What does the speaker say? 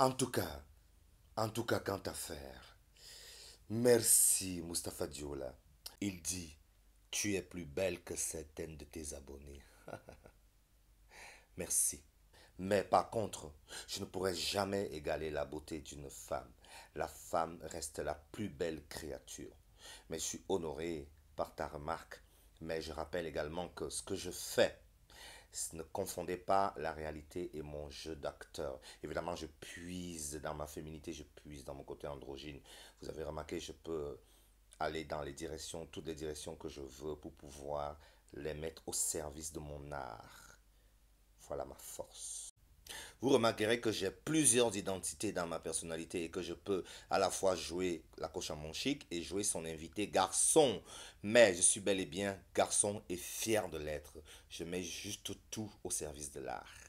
En tout cas, en tout cas, quant à faire, merci Mustapha Diola. Il dit Tu es plus belle que certaines de tes abonnés. merci. Mais par contre, je ne pourrai jamais égaler la beauté d'une femme. La femme reste la plus belle créature. Mais je suis honoré par ta remarque. Mais je rappelle également que ce que je fais ne confondez pas la réalité et mon jeu d'acteur. Évidemment, je puise dans ma féminité, je puise dans mon côté androgyne. Vous avez remarqué, je peux aller dans les directions, toutes les directions que je veux pour pouvoir les mettre au service de mon art. Voilà ma force vous remarquerez que j'ai plusieurs identités dans ma personnalité et que je peux à la fois jouer la coche à mon chic et jouer son invité garçon. Mais je suis bel et bien garçon et fier de l'être. Je mets juste tout au service de l'art.